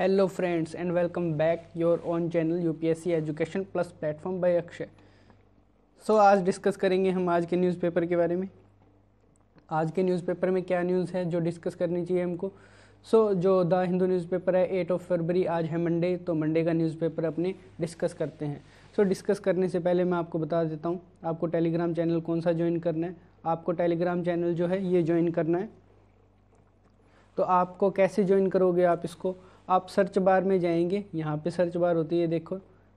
hello friends and welcome back your own channel UPSC education plus platform by Akshay so आज discuss करेंगे हम आज के न्यूज़पेपर के बारे में आज के न्यूज़पेपर में क्या न्यूज़ है जो डिस्कस करनी चाहिए हमको सो so, जो द हिंदू न्यूज़पेपर है एट ऑफ फरवरी आज है मंडे तो मंडे का न्यूज़पेपर अपने डिस्कस करते हैं सो so, डिस्कस करने से पहले मैं आपको बता देता हूँ आपको टेलीग्राम चैनल कौन सा ज्वाइन करना है आपको टेलीग्राम चैनल जो है ये ज्वाइन करना है तो आपको कैसे ज्वाइन करोगे आप इसको आप सर्च बार में जाएंगे यहाँ पे सर्च बार होती है देखो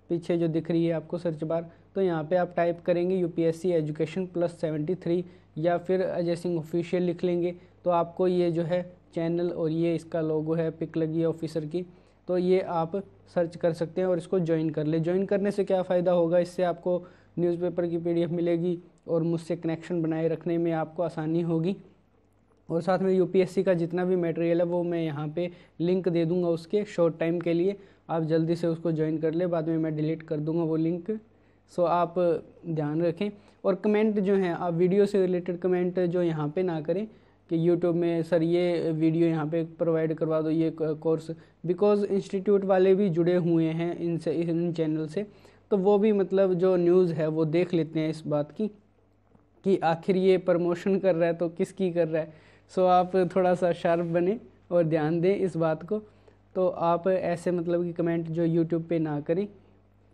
पीछे जो दिख रही है आपको सर्च बार तो यहाँ पे आप टाइप करेंगे you education plus seventy three या फिर अजय सिंह ऑफिशियल लिख लेंगे तो आपको ये जो है चैनल और ये इसका लोगो है पिक लगी है ऑफिसर की तो ये आप सर्च कर सकते हैं और इसको ज्वाइन कर ले ज्वाइन करने से क्या फ़ायदा होगा इससे आपको न्यूज़पेपर की पीडीएफ मिलेगी और मुझसे कनेक्शन बनाए रखने में आपको आसानी होगी और साथ में यूपीएससी का जितना भी मटेरियल है वो मैं यहाँ पे लिंक दे दूँगा उसके शॉर्ट टाइम के लिए आप जल्दी से उसको ज्वाइन कर ले बाद में मैं डिलीट कर दूँगा वो लिंक सो आप ध्यान रखें और कमेंट जो है आप वीडियो से रिलेटेड कमेंट जो यहाँ पर ना करें कि यूट्यूब में सर ये वीडियो यहाँ पे प्रोवाइड करवा दो ये कोर्स बिकॉज इंस्टीट्यूट वाले भी जुड़े हुए हैं इनसे इन चैनल से तो वो भी मतलब जो न्यूज़ है वो देख लेते हैं इस बात की कि आखिर ये प्रमोशन कर रहा है तो किसकी कर रहा है सो आप थोड़ा सा शार्प बने और ध्यान दें इस बात को तो आप ऐसे मतलब कि कमेंट जो यूट्यूब पे ना करें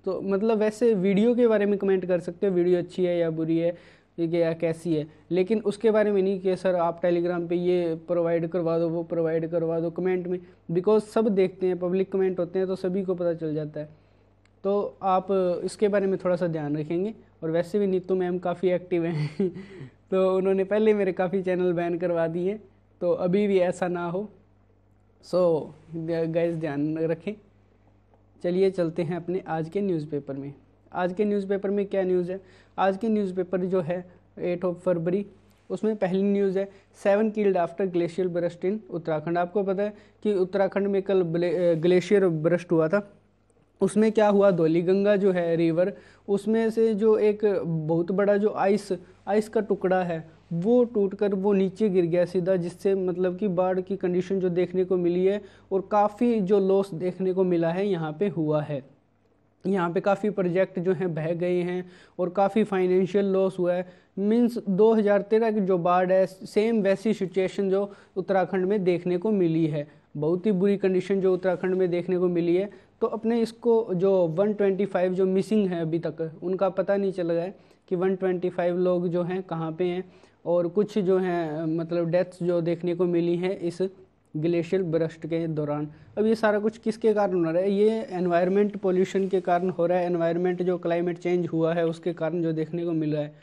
तो मतलब वैसे वीडियो के बारे में कमेंट कर सकते हो वीडियो अच्छी है या बुरी है ठीक है या कैसी है लेकिन उसके बारे में नहीं कि सर आप टेलीग्राम पे ये प्रोवाइड करवा दो वो प्रोवाइड करवा दो कमेंट में बिकॉज सब देखते हैं पब्लिक कमेंट होते हैं तो सभी को पता चल जाता है तो आप इसके बारे में थोड़ा सा ध्यान रखेंगे और वैसे भी नीतू मैम काफ़ी एक्टिव हैं तो उन्होंने पहले मेरे काफ़ी चैनल बैन करवा दिए तो अभी भी ऐसा ना हो सो गैस ध्यान रखें चलिए चलते हैं अपने आज के न्यूज़पेपर में आज के न्यूज़पेपर में क्या न्यूज़ है आज के न्यूज़पेपर जो है एट ऑफ फरवरी उसमें पहली न्यूज़ है seven killed after glacier burst in Uttarakhand आपको पता है कि उत्तराखंड में कल ग्लेशियर ब्रस्ट हुआ था उसमें क्या हुआ धोली गंगा जो है रिवर उसमें से जो एक बहुत बड़ा जो आइस आइस का टुकड़ा है वो टूटकर वो नीचे गिर गया सीधा जिससे मतलब कि बाढ़ की कंडीशन जो देखने को मिली है और काफ़ी जो लॉस देखने को मिला है यहाँ पे हुआ है यहाँ पे काफ़ी प्रोजेक्ट जो हैं बह गए हैं और काफ़ी फाइनेंशियल लॉस हुआ है मीन्स 2013 की जो बाढ़ है सेम वैसी सिचुएशन जो उत्तराखंड में देखने को मिली है बहुत ही बुरी कंडीशन जो उत्तराखंड में देखने को मिली है तो अपने इसको जो 125 जो मिसिंग है अभी तक उनका पता नहीं चल रहा है कि 125 लोग जो हैं कहाँ पे हैं और कुछ जो हैं मतलब डेथ्स जो देखने को मिली हैं इस ग्लेशियर ब्रस्ट के दौरान अब ये सारा कुछ किसके कारण हो रहा है ये एनवायरनमेंट पोल्यूशन के कारण हो रहा है एनवायरनमेंट जो क्लाइमेट चेंज हुआ है उसके कारण जो देखने को मिल रहा है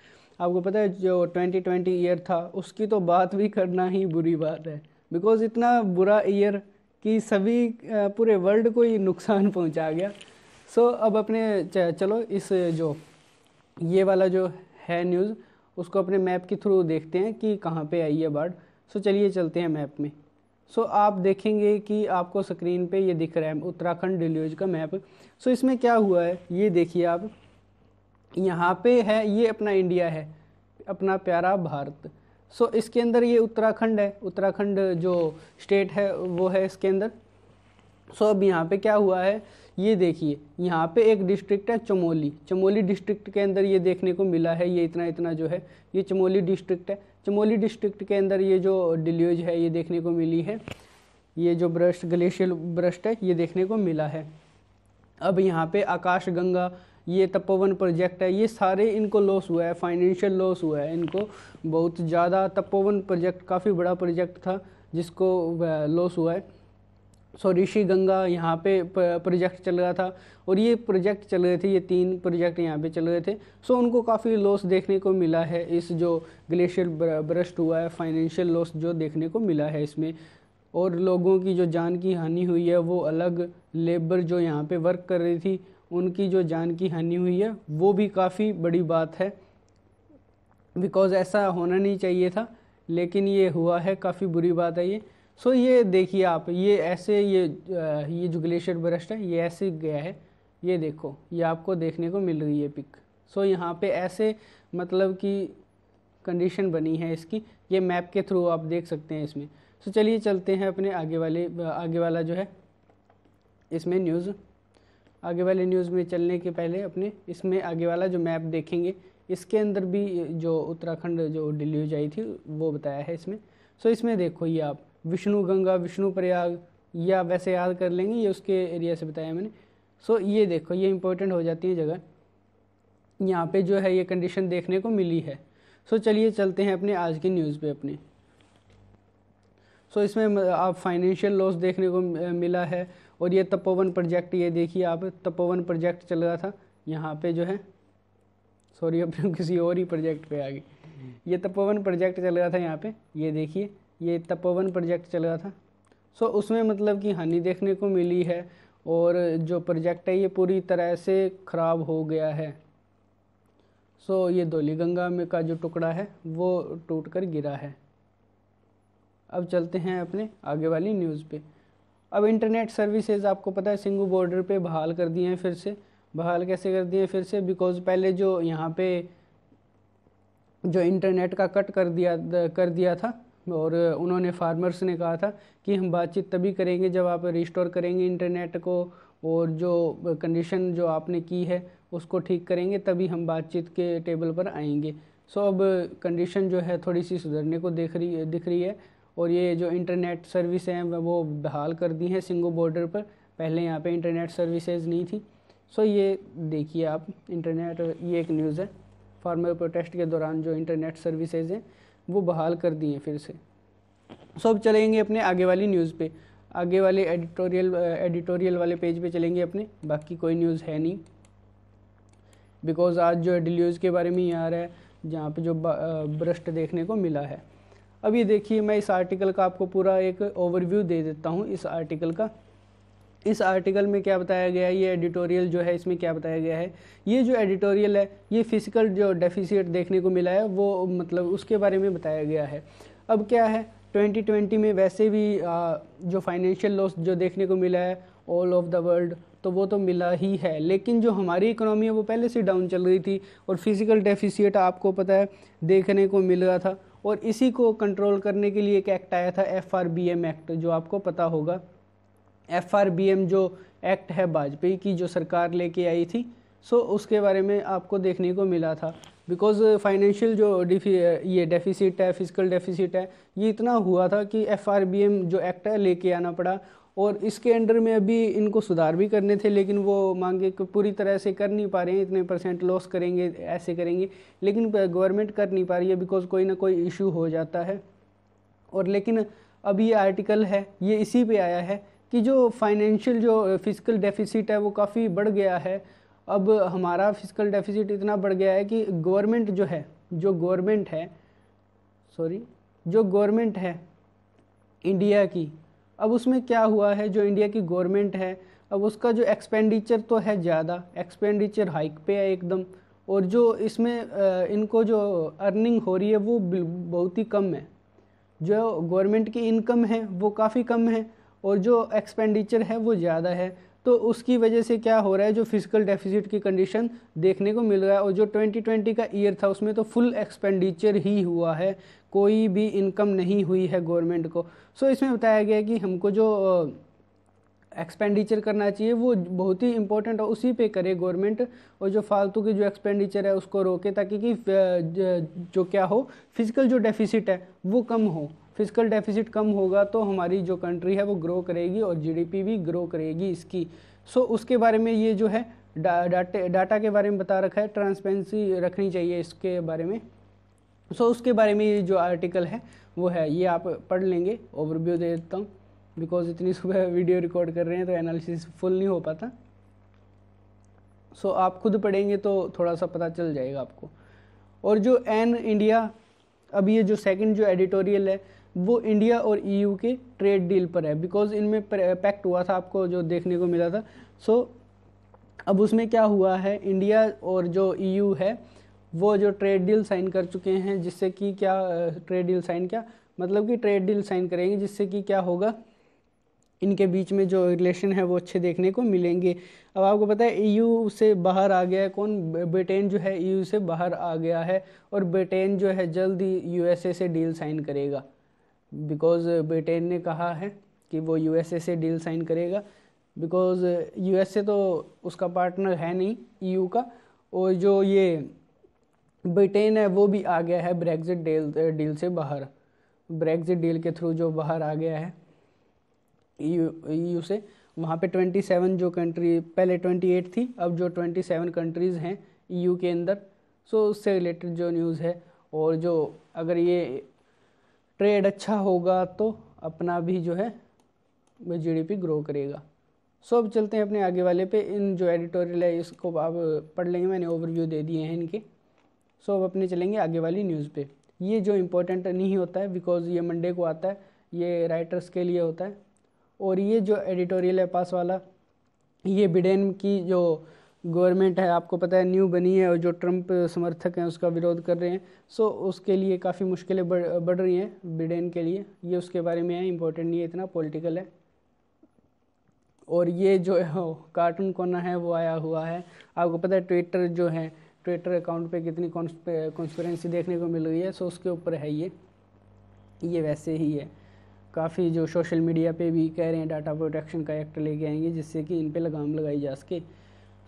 आपको पता है जो 2020 ईयर था उसकी तो बात भी करना ही बुरी बात है बिकॉज इतना बुरा ईयर कि सभी पूरे वर्ल्ड को ही नुकसान पहुंचा गया सो so, अब अपने चलो इस जो ये वाला जो है न्यूज़ उसको अपने मैप के थ्रू देखते हैं कि कहाँ पे आई है बाढ़ सो so, चलिए चलते हैं मैप में सो so, आप देखेंगे कि आपको स्क्रीन पे ये दिख रहा है उत्तराखंड डिल्यूज का मैप सो so, इसमें क्या हुआ है ये देखिए आप यहाँ पे है ये अपना इंडिया है अपना प्यारा भारत सो so, इसके अंदर ये उत्तराखंड है उत्तराखंड जो स्टेट है वो है इसके अंदर सो so, अब यहाँ पे क्या हुआ है ये देखिए यहाँ पे एक डिस्ट्रिक्ट है चमोली चमोली डिस्ट्रिक्ट के अंदर ये देखने को मिला है ये इतना इतना जो है ये चमोली डिस्ट्रिक्ट है चमोली डिस्ट्रिक्ट के अंदर ये जो डिल्यूज है ये देखने को मिली है ये जो ब्रश ग्लेशियल ब्रश है ये देखने को मिला है अब यहाँ पे आकाश गंगा ये तपोवन प्रोजेक्ट है ये सारे इनको लॉस हुआ है फाइनेंशियल लॉस हुआ है इनको बहुत ज़्यादा तपोवन प्रोजेक्ट काफ़ी बड़ा प्रोजेक्ट था जिसको लॉस हुआ है सो ऋषि गंगा यहाँ पे प्रोजेक्ट चल रहा था और ये प्रोजेक्ट चल रहे थे ये तीन प्रोजेक्ट यहाँ पे चल रहे थे सो उनको काफ़ी लॉस देखने को मिला है इस जो ग्लेशियर ब्रस्ट हुआ है फाइनेंशियल लॉस जो देखने को मिला है इसमें और लोगों की जो जान की हानि हुई है वो अलग लेबर जो यहाँ पे वर्क कर रही थी उनकी जो जान की हानि हुई है वो भी काफ़ी बड़ी बात है बिकॉज़ ऐसा होना नहीं चाहिए था लेकिन ये हुआ है काफ़ी बुरी बात है ये सो ये देखिए आप ये ऐसे ये ये जो ग्लेशियर ब्रस्ट है ये ऐसे गया है ये देखो ये आपको देखने को मिल रही है पिक सो यहाँ पे ऐसे मतलब कि कंडीशन बनी है इसकी ये मैप के थ्रू आप देख सकते हैं इसमें सो चलिए चलते हैं अपने आगे वाले आगे वाला जो है इसमें न्यूज़ आगे वाले न्यूज़ में चलने के पहले अपने इसमें आगे वाला जो मैप देखेंगे इसके अंदर भी जो उत्तराखंड जो डिल्यूज आई थी वो बताया है इसमें सो इसमें देखो ये आप विष्णु गंगा विष्णु प्रयाग या वैसे याद कर लेंगे ये उसके एरिया से बताया मैंने सो ये देखो ये इंपॉर्टेंट हो जाती है जगह यहाँ पे जो है ये कंडीशन देखने को मिली है सो चलिए चलते हैं अपने आज की न्यूज़ पे अपने सो इसमें आप फाइनेंशियल लॉस देखने को मिला है और ये तपोवन प्रोजेक्ट ये देखिए आप तपोवन प्रोजेक्ट चल रहा था यहाँ पे जो है सॉरी अब किसी और ही प्रोजेक्ट पे आ गई ये तपोवन प्रोजेक्ट चल रहा था यहाँ पे ये देखिए ये तपोवन प्रोजेक्ट चल रहा था सो उसमें मतलब कि हानि देखने को मिली है और जो प्रोजेक्ट है ये पूरी तरह से ख़राब हो गया है सो ये धोली गंगा में का जो टुकड़ा है वो टूट कर गिरा है अब चलते हैं अपने आगे वाली न्यूज़ पर अब इंटरनेट सर्विसेज आपको पता है सिंगू बॉर्डर पे बहाल कर दिए हैं फिर से बहाल कैसे कर दिए फिर से बिकॉज पहले जो यहाँ पे जो इंटरनेट का कट कर दिया कर दिया था और उन्होंने फार्मर्स ने कहा था कि हम बातचीत तभी करेंगे जब आप रिस्टोर करेंगे इंटरनेट को और जो कंडीशन जो आपने की है उसको ठीक करेंगे तभी हम बातचीत के टेबल पर आएंगे सो so, अब कंडीशन जो है थोड़ी सी सुधरने को देख रही दिख रही है और ये जो इंटरनेट सर्विस हैं वो बहाल कर दी हैं सिंगो बॉर्डर पर पहले यहाँ पे इंटरनेट सर्विसेज नहीं थी सो ये देखिए आप इंटरनेट ये एक न्यूज़ है फार्मर प्रोटेस्ट के दौरान जो इंटरनेट सर्विसेज हैं वो बहाल कर दी हैं फिर से सो अब चलेंगे अपने आगे वाली न्यूज़ पे आगे वाले एडिटोरियल एडिटोरियल वाले पेज पे चलेंगे अपने बाकी कोई न्यूज़ है नहीं बिकॉज़ आज जो डिल्यूज़ के बारे में ही आ रहा है जहाँ पे जो भ्रष्ट देखने को मिला है अभी देखिए मैं इस आर्टिकल का आपको पूरा एक ओवरव्यू दे देता हूँ इस आर्टिकल का इस आर्टिकल में क्या बताया गया है ये एडिटोरियल जो है इसमें क्या बताया गया है ये जो एडिटोरियल है ये फिजिकल जो डेफिसिट देखने को मिला है वो मतलब उसके बारे में बताया गया है अब क्या है 2020 में वैसे भी आ, जो फाइनेंशियल लॉस जो देखने को मिला है ऑल ओवर द वर्ल्ड तो वो तो मिला ही है लेकिन जो हमारी इकोनॉमी है वो पहले से डाउन चल रही थी और फिजिकल डेफिसिट आपको पता है देखने को मिल रहा था और इसी को कंट्रोल करने के लिए एक एक्ट आया था F R B M act जो आपको पता होगा एफ आर बी एम जो एक्ट है वाजपेयी की जो सरकार लेके आई थी सो उसके बारे में आपको देखने को मिला था बिकॉज फाइनेंशियल जो डिफी ये डेफिसिट है फिजिकल डेफिसिट है ये इतना हुआ था कि एफ आर बी एम जो एक्ट है लेके आना पड़ा और इसके अंडर में अभी इनको सुधार भी करने थे लेकिन वो मांगे कि पूरी तरह से कर नहीं पा रहे हैं इतने परसेंट लॉस करेंगे ऐसे करेंगे लेकिन गवर्नमेंट कर नहीं पा रही है बिकॉज कोई ना कोई इशू हो जाता है और लेकिन अब ये आर्टिकल है ये इसी पे आया है कि जो फाइनेंशियल जो फिजिकल डेफिसिट है वो काफ़ी बढ़ गया है अब हमारा फिजिकल डेफिसिट इतना बढ़ गया है कि गवर्नमेंट जो है जो गवर्नमेंट है सॉरी जो गवर्नमेंट है इंडिया की अब उसमें क्या हुआ है जो इंडिया की गवर्नमेंट है अब उसका जो एक्सपेंडिचर तो है ज़्यादा एक्सपेंडिचर हाइक पे है एकदम और जो इसमें इनको जो अर्निंग हो रही है वो बहुत ही कम है जो गवर्नमेंट की इनकम है वो काफ़ी कम है और जो एक्सपेंडिचर है वो ज़्यादा है तो उसकी वजह से क्या हो रहा है जो फिजिकल डेफिसिट की कंडीशन देखने को मिल रहा है और जो 2020 का ईयर था उसमें तो फुल एक्सपेंडिचर ही हुआ है कोई भी इनकम नहीं हुई है गवर्नमेंट को सो so, इसमें बताया गया कि हमको जो एक्सपेंडिचर करना चाहिए वो बहुत ही इंपॉर्टेंट और उसी पे करे गवर्नमेंट और जो फालतू की जो एक्सपेंडिचर है उसको रोके ताकि कि जो क्या हो फिजिकल जो डेफिसिट है वो कम हो फिजिकल डेफिसिट कम होगा तो हमारी जो कंट्री है वो ग्रो करेगी और जीडीपी भी ग्रो करेगी इसकी सो so, उसके बारे में ये जो है डा, डाटे डाटा के बारे में बता रखा है ट्रांसपेरेंसी रखनी चाहिए इसके बारे में सो so, उसके बारे में ये जो आर्टिकल है वो है ये आप पढ़ लेंगे ओवरव्यू दे देता हूँ बिकॉज इतनी सुबह वीडियो रिकॉर्ड कर रहे हैं तो एनालिसिस फुल नहीं हो पाता सो so, आप खुद पढ़ेंगे तो थोड़ा सा पता चल जाएगा आपको और जो एन इंडिया अब ये जो सेकंड जो एडिटोरियल है वो इंडिया और ईयू e के ट्रेड डील पर है बिकॉज इनमें पैक्ट हुआ था आपको जो देखने को मिला था सो so, अब उसमें क्या हुआ है इंडिया और जो ईयू e है वो जो ट्रेड डील साइन कर चुके हैं जिससे कि क्या ट्रेड डील साइन क्या मतलब कि ट्रेड डील साइन करेंगे जिससे कि क्या होगा इनके बीच में जो रिलेशन है वो अच्छे देखने को मिलेंगे अब आपको पता है ईयू e से बाहर आ गया है कौन ब्रिटेन जो है ईयू से बाहर आ गया है और ब्रिटेन जो है जल्द ही यूएसए से डील साइन करेगा बिकॉज ब्रिटेन uh, ने कहा है कि वो यू से डील साइन करेगा बिकॉज यू uh, तो उसका पार्टनर है नहीं ई e का और जो ये ब्रिटेन है वो भी आ गया है ब्रेग्जिट डील डील से बाहर ब्रेग्जिट डील के थ्रू जो बाहर आ गया है यू e e से वहाँ पे 27 जो कंट्री पहले 28 थी अब जो 27 कंट्रीज़ हैं ई के अंदर सो उससे रिलेटेड जो न्यूज़ है और जो अगर ये ट्रेड अच्छा होगा तो अपना भी जो है जीडीपी ग्रो करेगा सो अब चलते हैं अपने आगे वाले पे इन जो एडिटोरियल है इसको आप पढ़ लेंगे मैंने ओवरव्यू दे दिए हैं इनके सो अब अपने चलेंगे आगे वाली न्यूज़ पे ये जो इम्पोर्टेंट नहीं होता है बिकॉज ये मंडे को आता है ये राइटर्स के लिए होता है और ये जो एडिटोरियल है पास वाला ये बिडेन की जो गवर्नमेंट है आपको पता है न्यू बनी है और जो ट्रंप समर्थक हैं उसका विरोध कर रहे हैं सो उसके लिए काफ़ी मुश्किलें बढ़ बढ़ रही हैं ब्रिटेन के लिए ये उसके बारे में है इम्पोर्टेंट नहीं है इतना पॉलिटिकल है और ये जो कार्टून कोना है वो आया हुआ है आपको पता है ट्विटर जो है ट्विटर अकाउंट पे कितनी कॉन्स्परेंसी देखने को मिल रही है सो उसके ऊपर है ये ये वैसे ही है काफ़ी जो सोशल मीडिया पे भी कह रहे हैं डाटा प्रोटेक्शन का एक्ट लेके आएंगे जिससे कि इन पे लगाम लगाई जा सके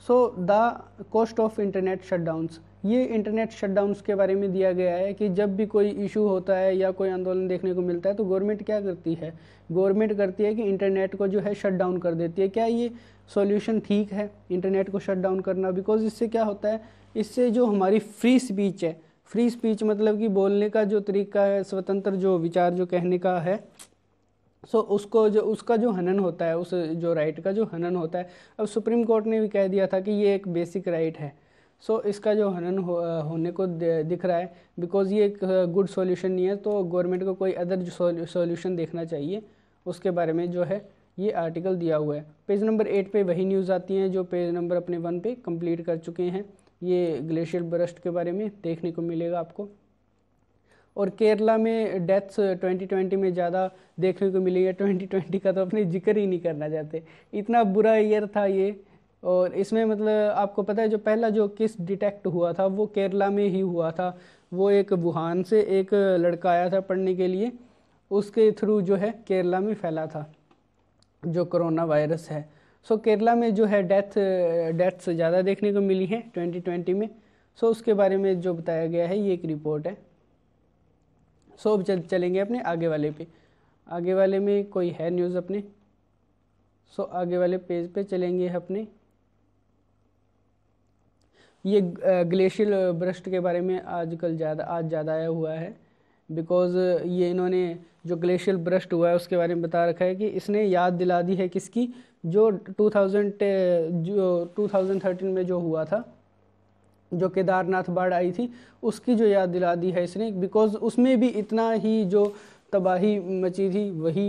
so the cost of internet shutdowns ये इंटरनेट शटडाउंस के बारे में दिया गया है कि जब भी कोई इशू होता है या कोई आंदोलन देखने को मिलता है तो गवर्नमेंट क्या करती है गवर्नमेंट करती है कि इंटरनेट को जो है शट डाउन कर देती है क्या ये सॉल्यूशन ठीक है इंटरनेट को शट डाउन करना बिकॉज इससे क्या होता है इससे जो हमारी फ्री स्पीच है फ्री स्पीच मतलब कि बोलने का जो तरीका है स्वतंत्र जो विचार जो कहने का है सो so, उसको जो उसका जो हनन होता है उस जो राइट का जो हनन होता है अब सुप्रीम कोर्ट ने भी कह दिया था कि ये एक बेसिक राइट है सो so, इसका जो हनन हो, होने को दिख रहा है बिकॉज़ ये एक गुड सॉल्यूशन नहीं है तो गवर्नमेंट को कोई अदर सॉल्यूशन देखना चाहिए उसके बारे में जो है ये आर्टिकल दिया हुआ है पेज नंबर एट पे वही न्यूज़ आती हैं जो पेज नंबर अपने वन पे कंप्लीट कर चुके हैं ये ग्लेशियर ब्रस्ट के बारे में देखने को मिलेगा आपको और केरला में डेथ्स 2020 में ज़्यादा देखने को मिली है 2020 का तो अपने जिक्र ही नहीं करना चाहते इतना बुरा ईयर था ये और इसमें मतलब आपको पता है जो पहला जो किस डिटेक्ट हुआ था वो केरला में ही हुआ था वो एक वुहान से एक लड़का आया था पढ़ने के लिए उसके थ्रू जो है केरला में फैला था जो कोरोना वायरस है सो so, केरला में जो है डेथ डेथ्स ज़्यादा देखने को मिली हैं 2020 में सो so, उसके बारे में जो बताया गया है ये एक रिपोर्ट है सो अब चल चलेंगे अपने आगे वाले पे आगे वाले में कोई है न्यूज़ अपने सो आगे वाले पेज पे चलेंगे अपने ये ग्लेशियल ब्रस्ट के बारे में आजकल ज़्यादा आज ज़्यादा आया हुआ है बिकॉज़ ये इन्होंने जो ग्लेशियल ब्रस्ट हुआ है उसके बारे में बता रखा है कि इसने याद दिला दी है किसकी जो 2000 जो 2013 में जो हुआ था जो केदारनाथ बाढ़ आई थी उसकी जो याद दिला दी है इसने बिकॉज उसमें भी इतना ही जो तबाही मची थी वही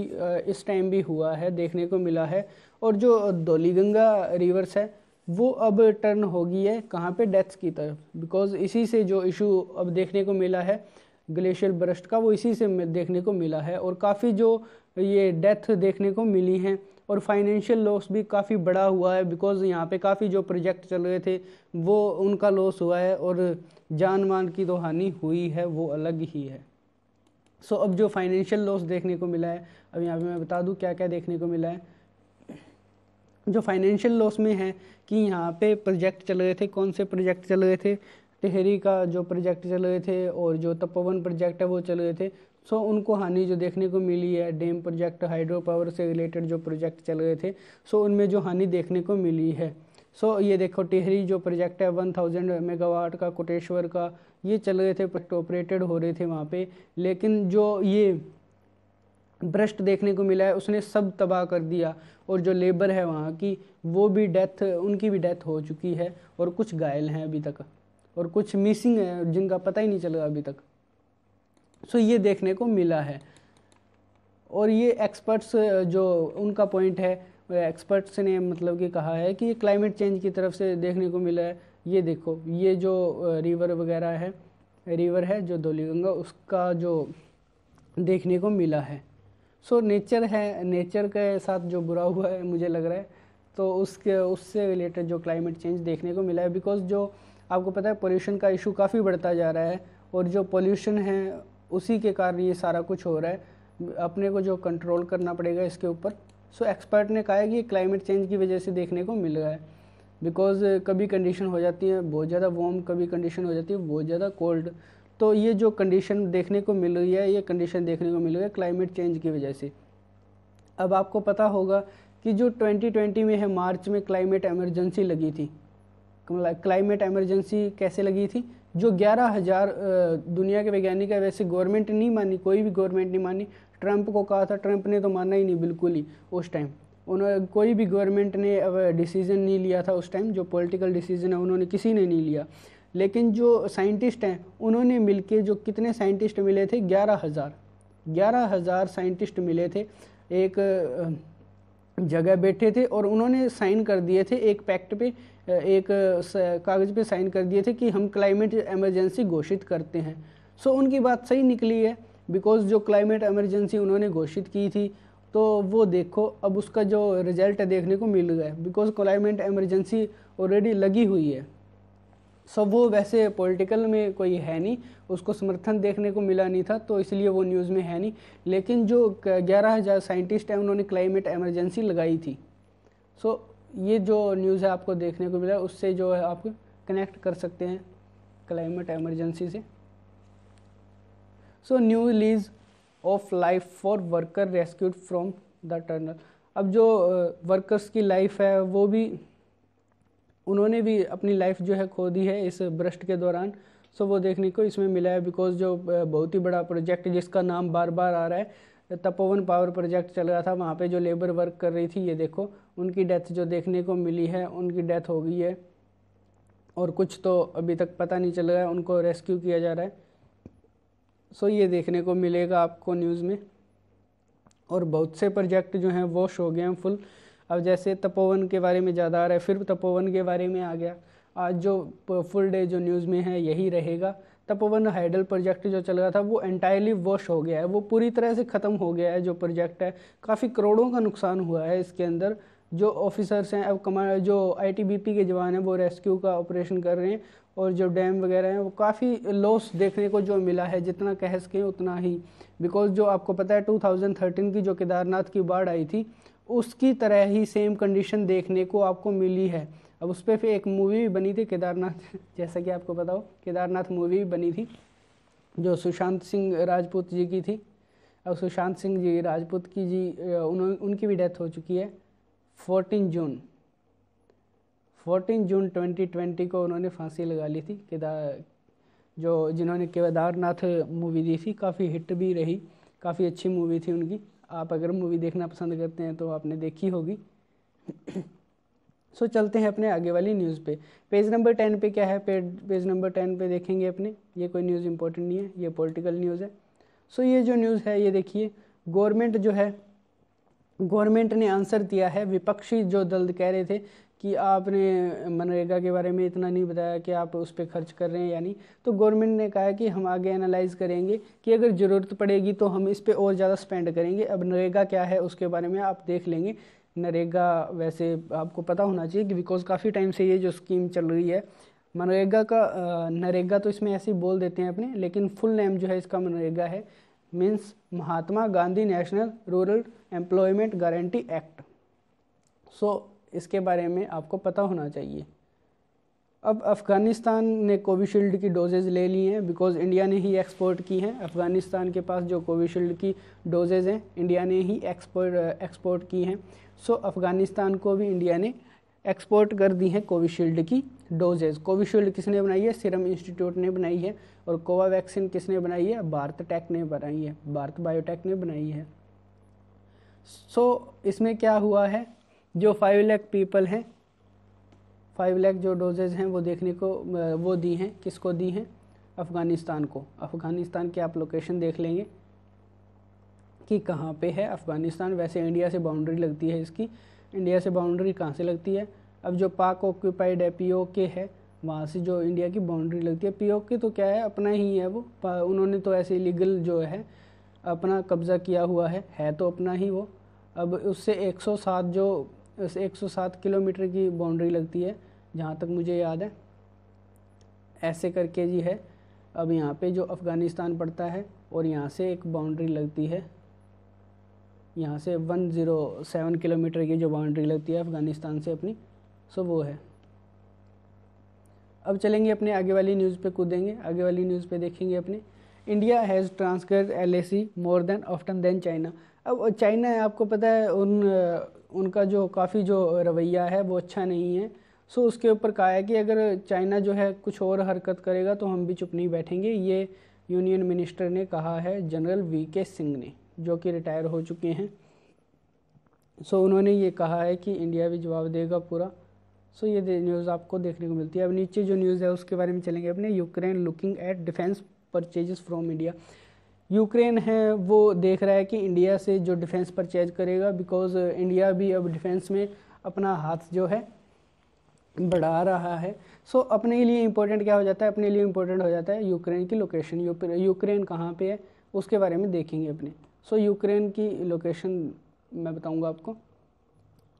इस टाइम भी हुआ है देखने को मिला है और जो गंगा रिवर्स है वो अब टर्न हो गई है कहाँ पे डेथ्स की तरफ बिकॉज इसी से जो इशू अब देखने को मिला है ग्लेशियर ब्रस्ट का वो इसी से देखने को मिला है और काफ़ी जो ये डेथ देखने को मिली हैं और फाइनेंशियल लॉस भी काफ़ी बड़ा हुआ है बिकॉज़ यहाँ पे काफ़ी जो प्रोजेक्ट चल रहे थे वो उनका लॉस हुआ है और जान मान की तो हानि हुई है वो अलग ही है सो so, अब जो फाइनेंशियल लॉस देखने को मिला है अब यहाँ पे मैं बता दूँ क्या क्या देखने को मिला है जो फाइनेंशियल लॉस में है कि यहाँ पे प्रोजेक्ट चल रहे थे कौन से प्रोजेक्ट चल रहे थे टेहरी का जो प्रोजेक्ट चल रहे थे और जो तपोवन प्रोजेक्ट है वो चल रहे थे सो so, उनको हानि जो देखने को मिली है डैम प्रोजेक्ट हाइड्रो पावर से रिलेटेड जो प्रोजेक्ट चल रहे थे सो so, उनमें जो हानि देखने को मिली है सो so, ये देखो टिहरी जो प्रोजेक्ट है वन थाउजेंड मेगावाट का कोटेश्वर का ये चल रहे थे ऑपरेटेड हो रहे थे वहाँ पे लेकिन जो ये भ्रष्ट देखने को मिला है उसने सब तबाह कर दिया और जो लेबर है वहाँ की वो भी डेथ उनकी भी डेथ हो चुकी है और कुछ घायल हैं अभी तक और कुछ मिसिंग है जिनका पता ही नहीं चला अभी तक सो ये देखने को मिला है और ये एक्सपर्ट्स जो उनका पॉइंट है एक्सपर्ट्स ने मतलब कि कहा है कि ये क्लाइमेट चेंज की तरफ से देखने को मिला है ये देखो ये जो रिवर वगैरह है रिवर है जो धोलीगंगा उसका जो देखने को मिला है सो so, नेचर है नेचर के साथ जो बुरा हुआ है मुझे लग रहा है तो उसके उससे रिलेटेड जो क्लाइमेट चेंज देखने को मिला है बिकॉज जो आपको पता है पोल्यूशन का इशू काफ़ी बढ़ता जा रहा है और जो पोल्यूशन है उसी के कारण ये सारा कुछ हो रहा है अपने को जो कंट्रोल करना पड़ेगा इसके ऊपर सो so, एक्सपर्ट ने कहा है कि ये क्लाइमेट चेंज की वजह से देखने को मिल रहा है बिकॉज कभी कंडीशन हो जाती है बहुत ज़्यादा वार्म कभी कंडीशन हो जाती है बहुत ज़्यादा कोल्ड तो ये जो कंडीशन देखने को मिल रही है ये कंडीशन देखने को मिल रही है क्लाइमेट चेंज की वजह से अब आपको पता होगा कि जो 2020 में है मार्च में क्लाइमेट एमरजेंसी लगी थी क्लाइमेट एमरजेंसी कैसे लगी थी जो ग्यारह हज़ार दुनिया के वैज्ञानिक है वैसे गवर्नमेंट नहीं मानी कोई भी गवर्नमेंट नहीं मानी ट्रंप को कहा था ट्रंप ने तो माना ही नहीं बिल्कुल ही उस टाइम उन्होंने कोई भी गवर्नमेंट ने अब डिसीज़न नहीं लिया था उस टाइम जो पॉलिटिकल डिसीज़न है उन्होंने किसी ने नहीं लिया लेकिन जो साइंटिस्ट हैं उन्होंने मिलके जो कितने साइंटिस्ट मिले थे ग्यारह हज़ार ग्यारह हज़ार साइंटिस्ट मिले थे एक जगह बैठे थे और उन्होंने साइन कर दिए थे एक पैक्ट पे एक कागज़ पे साइन कर दिए थे कि हम क्लाइमेट एमरजेंसी घोषित करते हैं सो so, उनकी बात सही निकली है बिकॉज जो क्लाइमेट एमरजेंसी उन्होंने घोषित की थी तो वो देखो अब उसका जो रिजल्ट है देखने को मिल गया बिकॉज क्लाइमेट एमरजेंसी ऑलरेडी लगी हुई है सो so, वो वैसे पॉलिटिकल में कोई है नहीं उसको समर्थन देखने को मिला नहीं था तो इसलिए वो न्यूज़ में है नहीं लेकिन जो ग्यारह हज़ार साइंटिस्ट हैं उन्होंने क्लाइमेट एमरजेंसी लगाई थी सो so, ये जो न्यूज़ है आपको देखने को मिला उससे जो है आप कनेक्ट कर सकते हैं क्लाइमेट एमरजेंसी से so new release of life for worker rescued from the tunnel अब जो वर्कर्स की लाइफ है वो भी उन्होंने भी अपनी लाइफ जो है खो दी है इस ब्रस्ट के दौरान सो so, वो देखने को इसमें मिला है बिकॉज जो बहुत ही बड़ा प्रोजेक्ट जिसका नाम बार बार आ रहा है तो तपोवन पावर प्रोजेक्ट चल रहा था वहाँ पे जो लेबर वर्क कर रही थी ये देखो उनकी डेथ जो देखने को मिली है उनकी डेथ हो गई है और कुछ तो अभी तक पता नहीं चल रहा है उनको रेस्क्यू किया जा रहा है सो ये देखने को मिलेगा आपको न्यूज़ में और बहुत से प्रोजेक्ट जो हैं वो शो गए हैं फुल अब जैसे तपोवन के बारे में ज़्यादा आ रहा है फिर तपोवन के बारे में आ गया आज जो फुल डे जो न्यूज़ में है यही रहेगा तपोवन हाइडल प्रोजेक्ट जो चल रहा था वो एंटायरली वॉश हो गया है वो पूरी तरह से ख़त्म हो गया है जो प्रोजेक्ट है काफ़ी करोड़ों का नुकसान हुआ है इसके अंदर जो ऑफिसर्स हैं अब कमा जो आईटीबीपी के जवान हैं वो रेस्क्यू का ऑपरेशन कर रहे हैं और जो डैम वगैरह हैं वो काफ़ी लॉस देखने को जो मिला है जितना कह सकें उतना ही बिकॉज जो आपको पता है 2013 की जो केदारनाथ की बाढ़ आई थी उसकी तरह ही सेम कंडीशन देखने को आपको मिली है अब उस पर फिर एक मूवी भी बनी थी केदारनाथ जैसा कि आपको बताओ केदारनाथ मूवी भी बनी थी जो सुशांत सिंह राजपूत जी की थी अब सुशांत सिंह जी राजपूत की जी उन्होंने उनकी भी डेथ हो चुकी है fourteen June fourteen June twenty twenty को उन्होंने फांसी लगा ली थी केदार जो जिन्होंने केदारनाथ मूवी दी थी काफ़ी हिट भी रही काफ़ी अच्छी मूवी थी उनकी आप अगर मूवी देखना पसंद करते हैं तो आपने देखी होगी सो so, चलते हैं अपने आगे वाली न्यूज़ पे पेज नंबर टेन पे क्या है पेज पेज नंबर टेन पे देखेंगे अपने ये कोई न्यूज़ इंपॉर्टेंट नहीं है ये पॉलिटिकल न्यूज़ है सो so, ये जो न्यूज़ है ये देखिए गवर्नमेंट जो है गवर्नमेंट ने आंसर दिया है विपक्षी जो दल कह रहे थे कि आपने मनरेगा के बारे में इतना नहीं बताया कि आप उस पर खर्च कर रहे हैं यानी तो गवर्नमेंट ने कहा कि हम आगे एनालाइज करेंगे कि अगर ज़रूरत पड़ेगी तो हम इस पर और ज़्यादा स्पेंड करेंगे अब नरेगा क्या है उसके बारे में आप देख लेंगे नरेगा वैसे आपको पता होना चाहिए कि बिकॉज काफ़ी टाइम से ये जो स्कीम चल रही है मनरेगा का नरेगा तो इसमें ऐसे ही बोल देते हैं अपने लेकिन फुल नेम जो है इसका मनरेगा है means Mahatma Gandhi national rural employment guarantee act so इसके बारे में आपको पता होना चाहिए अब अफ़गानिस्तान ने कोविशील्ड की डोजेज़ ले ली हैं बिकॉज़ इंडिया ने ही एक्सपोर्ट की हैं अफ़गानिस्तान के पास जो कोविशील्ड की डोजेज़ हैं इंडिया ने ही एक्सपोर्ट एक्सपोर्ट की हैं सो अफ़गानिस्तान को भी इंडिया ने एक्सपोर्ट कर दी हैं कोविशील्ड की डोजेज कोविशील्ड किसने बनाई है सिरम इंस्टीट्यूट ने बनाई है और वैक्सीन किसने बनाई है भारत टेक ने बनाई है भारत बायोटेक ने बनाई है सो so, इसमें क्या हुआ है जो फाइव लैख पीपल हैं फाइव लैख जो डोजेज़ हैं वो देखने को वो दी हैं किसको दी हैं अफ़गानिस्तान को अफ़गानिस्तान की आप लोकेशन देख लेंगे कि कहाँ पे है अफ़गानिस्तान वैसे इंडिया से बाउंड्री लगती है इसकी इंडिया से बाउंड्री कहाँ से लगती है अब जो पाक ऑक्यूपाइड है पी के है वहाँ से जो इंडिया की बाउंड्री लगती है पी के तो क्या है अपना ही है वो उन्होंने तो ऐसे इलीगल जो है अपना कब्ज़ा किया हुआ है है तो अपना ही वो अब उससे 107 जो 107 किलोमीटर की बाउंड्री लगती है जहाँ तक मुझे याद है ऐसे करके जी है अब यहाँ पे जो अफ़गानिस्तान पड़ता है और यहाँ से एक बाउंड्री लगती है यहाँ से वन ज़ीरो सेवन किलोमीटर की जो बाउंड्री लगती है अफ़गानिस्तान से अपनी सो वो है अब चलेंगे अपने आगे वाली न्यूज़ पे कूदेंगे आगे वाली न्यूज़ पे देखेंगे अपने India has transgressed L A C more than often than China अब चाइना आपको पता है उन उनका जो काफ़ी जो रवैया है वो अच्छा नहीं है सो उसके ऊपर कहा है कि अगर चाइना जो है कुछ और हरकत करेगा तो हम भी चुप नहीं बैठेंगे ये यूनियन मिनिस्टर ने कहा है जनरल वी के सिंह ने जो कि रिटायर हो चुके हैं सो so, उन्होंने ये कहा है कि इंडिया भी जवाब देगा पूरा सो so, ये न्यूज़ आपको देखने को मिलती है अब नीचे जो न्यूज़ है उसके बारे में चलेंगे अपने Ukraine looking at defence purchases from India Ukraine है वो देख रहा है कि इंडिया से जो डिफेंस परचेज करेगा बिकॉज इंडिया भी अब डिफेंस में अपना हाथ जो है बढ़ा रहा है सो so, अपने लिए इम्पोर्टेंट क्या हो जाता है अपने लिए इम्पोर्टेंट हो जाता है यूक्रेन की लोकेशन यूक्रेन कहाँ पे है उसके बारे में देखेंगे अपने सो so, यूक्रेन की लोकेशन मैं बताऊँगा आपको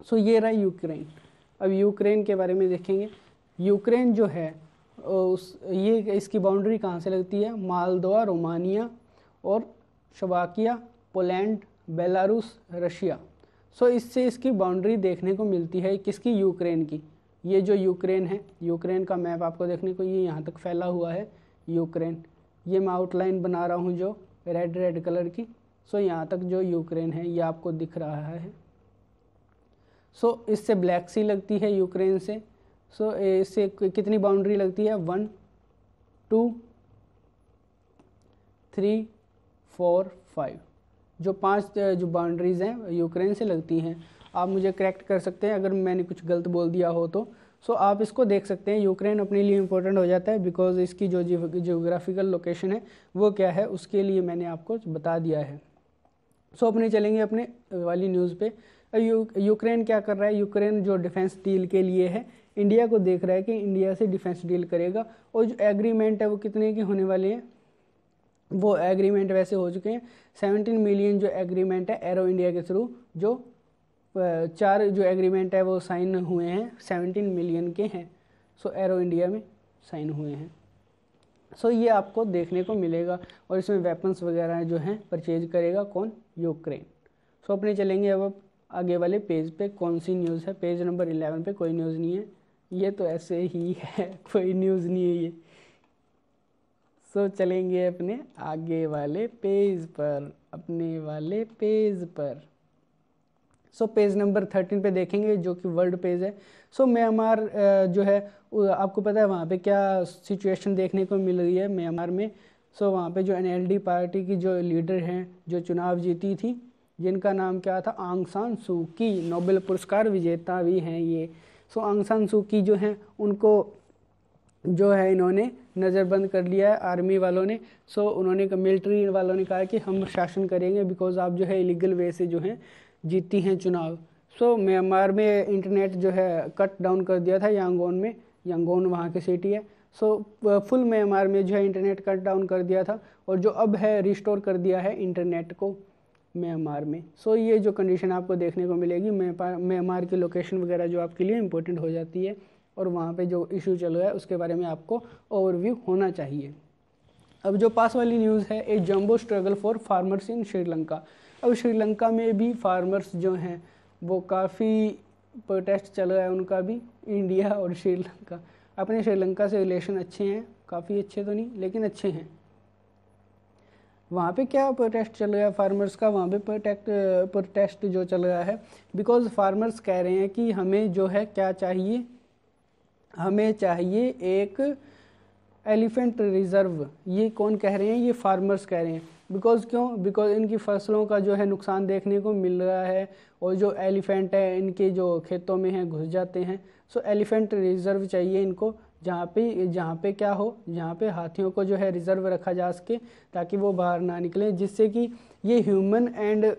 सो so, ये रहा यूक्रेन अब यूक्रेन के बारे में देखेंगे यूक्रेन जो है उस ये इसकी बाउंड्री कहाँ से लगती है मालदोवा रोमानिया और शबाकिया Poland Belarus Russia so so, इससे इसकी बाउंड्री देखने को मिलती है किसकी यूक्रेन की ये जो यूक्रेन है यूक्रेन का मैप आपको देखने को ये यहाँ तक फैला हुआ है यूक्रेन ये मैं आउटलाइन बना रहा हूँ जो रेड रेड कलर की सो so, यहाँ तक जो यूक्रेन है ये आपको दिख रहा है सो so, इससे ब्लैक सी लगती है यूक्रेन से सो so, इससे कितनी बाउंड्री लगती है one two three four five जो पांच जो बाउंड्रीज़ हैं यूक्रेन से लगती हैं आप मुझे करेक्ट कर सकते हैं अगर मैंने कुछ गलत बोल दिया हो तो सो so, आप इसको देख सकते हैं यूक्रेन अपने लिए इम्पोर्टेंट हो जाता है बिकॉज इसकी जो जियोग्राफिकल लोकेशन है वो क्या है उसके लिए मैंने आपको बता दिया है सो so, अपने चलेंगे अपने वाली न्यूज़ पे यू, यूक्रेन क्या कर रहा है यूक्रेन जो डिफेंस डील के लिए है इंडिया को देख रहा है कि इंडिया से डिफेंस डील करेगा और जो एग्रीमेंट है वो कितने के होने वाले हैं वो एग्रीमेंट वैसे हो चुके हैं सेवनटीन मिलियन जो एग्रीमेंट है एरो इंडिया के थ्रू जो चार जो एग्रीमेंट है वो साइन हुए हैं सेवनटीन मिलियन के हैं सो एरो इंडिया में साइन हुए हैं सो ये आपको देखने को मिलेगा और इसमें वेपन्स वगैरह जो हैं परचेज करेगा कौन यूक्रेन सो अपने चलेंगे अब आगे वाले पेज पे कौन सी न्यूज़ है पेज नंबर इलेवन पे कोई न्यूज़ नहीं है ये तो ऐसे ही है कोई न्यूज़ नहीं है ये सो चलेंगे अपने आगे वाले पेज पर अपने वाले पेज पर सो पेज नंबर थर्टीन पे देखेंगे जो कि वर्ल्ड पेज है सो म्यांमार जो है आपको पता है वहाँ पे क्या सिचुएशन देखने को मिल रही है म्यांमार में सो so, वहाँ पे जो एनएलडी पार्टी की जो लीडर हैं जो चुनाव जीती थी जिनका नाम क्या था आंगसान सूकी नोबेल पुरस्कार विजेता भी हैं ये सो so, सू सूकी जो हैं उनको जो है इन्होंने नज़रबंद कर लिया है आर्मी वालों ने सो so, उन्होंने मिलिट्री वालों ने कहा कि हम शासन करेंगे बिकॉज आप जो है इलीगल वे से जो हैं जीती हैं चुनाव सो so, म्यांमार में इंटरनेट जो है कट डाउन कर दिया था यांगोन में यांगोन वहाँ की सिटी है सो so, फुल म्यांमार में जो है इंटरनेट कट डाउन कर दिया था और जो अब है रिस्टोर कर दिया है इंटरनेट को म्यांमार में सो so, ये जो कंडीशन आपको देखने को मिलेगी म्यांमार की लोकेशन वगैरह जो आपके लिए इम्पोर्टेंट हो जाती है और वहाँ पे जो इशू चल रहा है उसके बारे में आपको ओवरव्यू होना चाहिए अब जो पास वाली न्यूज़ है a jumbo struggle for farmers in Sri अब श्रीलंका में भी फार्मर्स जो हैं वो काफ़ी प्रोटेस्ट चल रहा है उनका भी इंडिया और श्रीलंका अपने श्रीलंका से रिलेशन अच्छे हैं काफ़ी अच्छे तो नहीं लेकिन अच्छे हैं वहाँ पे क्या प्रोटेस्ट चल रहा है फार्मर्स का वहाँ पे प्रोटेक्ट प्रोटेस्ट जो चल रहा है बिकॉज फार्मर्स कह रहे हैं कि हमें जो है क्या चाहिए हमें चाहिए एक एलिफेंट रिज़र्व ये कौन कह रहे हैं ये फार्मर्स कह रहे हैं बिकॉज़ क्यों बिकॉज इनकी फसलों का जो है नुकसान देखने को मिल रहा है और जो एलिफेंट है इनके जो खेतों में हैं घुस जाते हैं सो एलिफेंट रिज़र्व चाहिए इनको जहाँ पे जहाँ पे क्या हो जहाँ पे हाथियों को जो है रिज़र्व रखा जा सके ताकि वो बाहर ना निकलें जिससे कि ये ह्यूमन एंड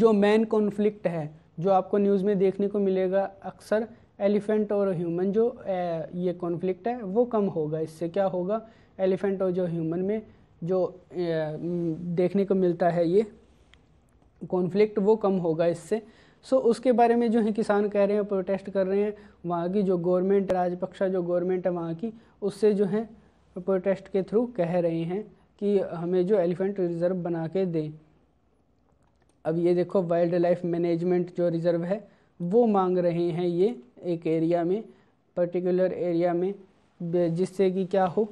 जो मैन कॉन्फ्लिक्ट है जो आपको न्यूज़ में देखने को मिलेगा अक्सर एलिफेंट और ह्यूमन जो ए, ये कॉन्फ्लिक्ट है वो कम होगा इससे क्या होगा एलिफेंट और जो ह्यूमन में जो देखने को मिलता है ये कॉन्फ्लिक्ट वो कम होगा इससे सो so, उसके बारे में जो है किसान कह रहे हैं प्रोटेस्ट कर रहे हैं वहाँ की जो गवर्नमेंट राजपक्षा जो गवर्नमेंट है वहाँ की उससे जो है प्रोटेस्ट के थ्रू कह रहे हैं कि हमें जो एलिफेंट रिज़र्व बना के दें अब ये देखो वाइल्ड लाइफ मैनेजमेंट जो रिज़र्व है वो मांग रहे हैं ये एक एरिया में पर्टिकुलर एरिया में जिससे कि क्या हो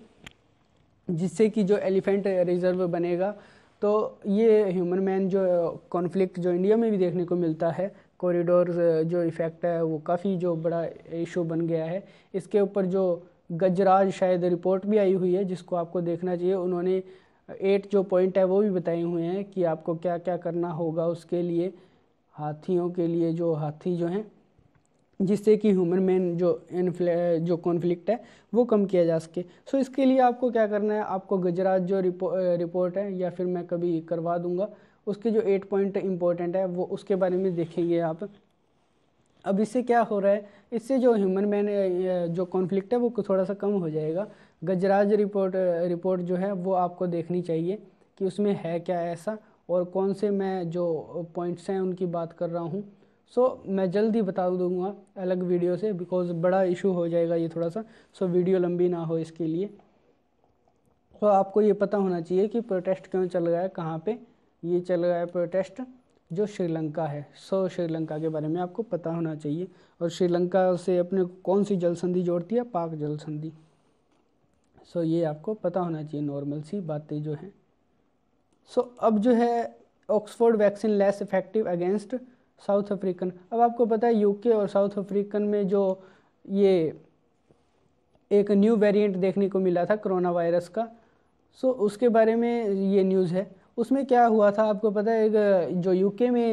जिससे कि जो एलिफेंट रिज़र्व बनेगा तो ये ह्यूमन मैन जो कॉन्फ्लिक्ट जो इंडिया में भी देखने को मिलता है कॉरिडोर जो इफ़ेक्ट है वो काफ़ी जो बड़ा इशू बन गया है इसके ऊपर जो गजराज शायद रिपोर्ट भी आई हुई है जिसको आपको देखना चाहिए उन्होंने एट जो पॉइंट है वो भी बताए हुए हैं कि आपको क्या क्या करना होगा उसके लिए हाथियों के लिए जो हाथी जो हैं जिससे कि ह्यूमन मैन जो जो कॉन्फ्लिक्ट है वो कम किया जा सके सो so, इसके लिए आपको क्या करना है आपको गुजरात जो रिपो, रिपोर्ट है या फिर मैं कभी करवा दूंगा उसके जो एट पॉइंट इम्पोर्टेंट है वो उसके बारे में देखेंगे आप अब इससे क्या हो रहा है इससे जो ह्यूमन मैन जो कॉन्फ्लिक्ट है वो थोड़ा सा कम हो जाएगा गजराज रिपोर्ट रिपोर्ट जो है वो आपको देखनी चाहिए कि उसमें है क्या ऐसा और कौन से मैं जो पॉइंट्स हैं उनकी बात कर रहा हूँ सो so, मैं जल्दी बता दूंगा अलग वीडियो से बिकॉज बड़ा इशू हो जाएगा ये थोड़ा सा सो so, वीडियो लंबी ना हो इसके लिए तो so, आपको ये पता होना चाहिए कि प्रोटेस्ट क्यों चल रहा है कहाँ पे ये चल रहा है प्रोटेस्ट जो श्रीलंका है सो so, श्रीलंका के बारे में आपको पता होना चाहिए और श्रीलंका से अपने कौन सी जल संधि जोड़ती है पाक जल संधि सो so, ये आपको पता होना चाहिए नॉर्मल सी बातें जो हैं सो so, अब जो है Oxford vaccine less effective against South African अब आपको पता है यूके और साउथ अफ्रीकन में जो ये एक न्यू वेरिएंट देखने को मिला था कोरोना वायरस का सो उसके बारे में ये न्यूज़ है उसमें क्या हुआ था आपको पता है एक जो यूके में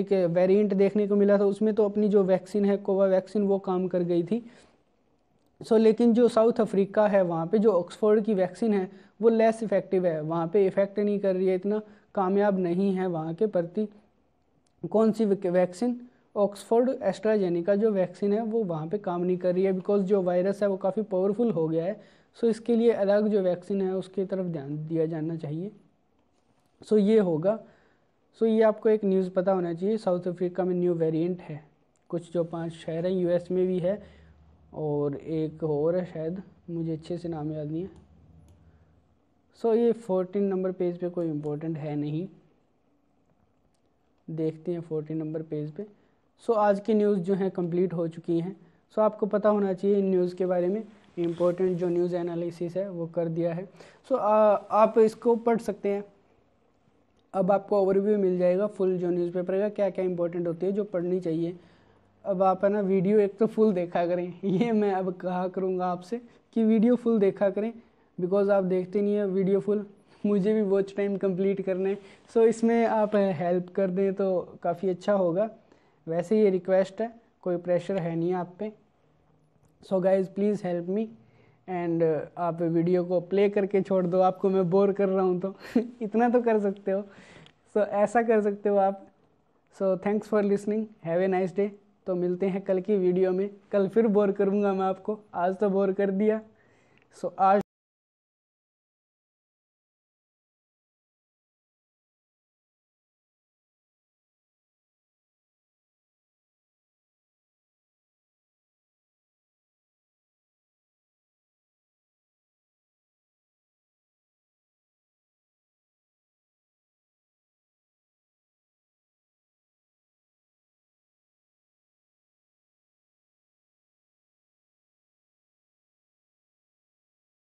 एक वेरिएंट देखने को मिला था उसमें तो अपनी जो वैक्सीन है कोवा वैक्सीन वो काम कर गई थी सो लेकिन जो साउथ अफ्रीका है वहाँ पे जो ऑक्सफोर्ड की वैक्सीन है वो लेस इफ़ेक्टिव है वहाँ पे इफ़ेक्ट नहीं कर रही है इतना कामयाब नहीं है वहाँ के प्रति कौन सी वैक्सीन ऑक्सफोर्ड एस्ट्राजेनिका जो वैक्सीन है वो वहाँ पे काम नहीं कर रही है बिकॉज जो वायरस है वो काफ़ी पावरफुल हो गया है सो so, इसके लिए अलग जो वैक्सीन है उसकी तरफ ध्यान दिया जाना चाहिए सो so, ये होगा सो so, ये आपको एक न्यूज़ पता होना चाहिए साउथ अफ्रीका में न्यू वेरियंट है कुछ जो पाँच शहर हैं यूएस में भी है और एक और है शायद मुझे अच्छे से नाम याद नहीं है सो so, ये फोर्टीन नंबर पेज पे कोई इम्पोर्टेंट है नहीं देखते हैं फोर्टी नंबर पेज पे सो so, आज की न्यूज़ जो है कंप्लीट हो चुकी हैं सो so, आपको पता होना चाहिए इन न्यूज़ के बारे में इम्पोर्टेंट जो न्यूज़ एनालिसिस है वो कर दिया है सो so, आप इसको पढ़ सकते हैं अब आपको ओवरव्यू मिल जाएगा फुल जो न्यूज़पेपर का क्या क्या इंपॉर्टेंट होती है जो पढ़नी चाहिए अब आप है ना वीडियो एक तो फुल देखा करें ये मैं अब कहा करूँगा आपसे कि वीडियो फुल देखा करें बिकॉज आप देखते नहीं है वीडियो फुल मुझे भी वॉच टाइम कंप्लीट करना है सो so, इसमें आप हेल्प कर दें तो काफ़ी अच्छा होगा वैसे ये रिक्वेस्ट है कोई प्रेशर है नहीं आप पे so guys please help me and आप वीडियो को प्ले करके छोड़ दो आपको मैं बोर कर रहा हूँ तो इतना तो कर सकते हो सो so, ऐसा कर सकते हो आप so thanks for listening have a nice day तो मिलते हैं कल की वीडियो में कल फिर बोर करूँगा मैं आपको आज तो बोर कर दिया सो so, आज